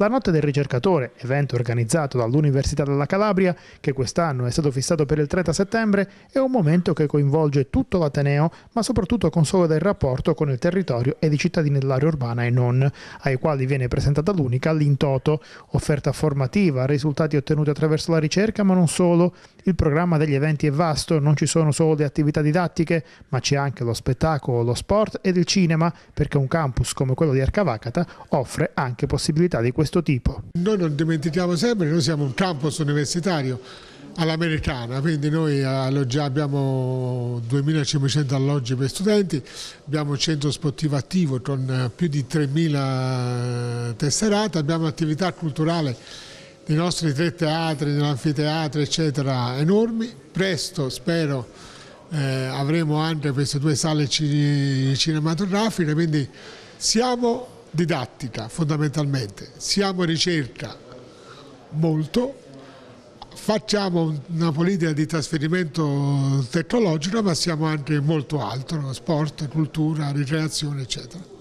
La notte del ricercatore, evento organizzato dall'Università della Calabria, che quest'anno è stato fissato per il 30 settembre, è un momento che coinvolge tutto l'Ateneo, ma soprattutto consolida il rapporto con il territorio ed i cittadini dell'area urbana e non, ai quali viene presentata l'unica l'Intoto, offerta formativa, risultati ottenuti attraverso la ricerca, ma non solo. Il programma degli eventi è vasto, non ci sono solo le attività didattiche, ma c'è anche lo spettacolo, lo sport ed il cinema, perché un campus come quello di Arcavacata offre anche possibilità di questo questo tipo. Noi non dimentichiamo sempre, noi siamo un campus universitario all'americana, quindi noi abbiamo 2500 alloggi per studenti, abbiamo un centro sportivo attivo con più di 3000 tesserate, abbiamo attività culturale nei nostri tre teatri, nell'anfiteatro eccetera enormi, presto spero eh, avremo anche queste due sale cinematografiche, quindi siamo didattica fondamentalmente. Siamo ricerca molto, facciamo una politica di trasferimento tecnologico ma siamo anche molto altro, sport, cultura, ricreazione eccetera.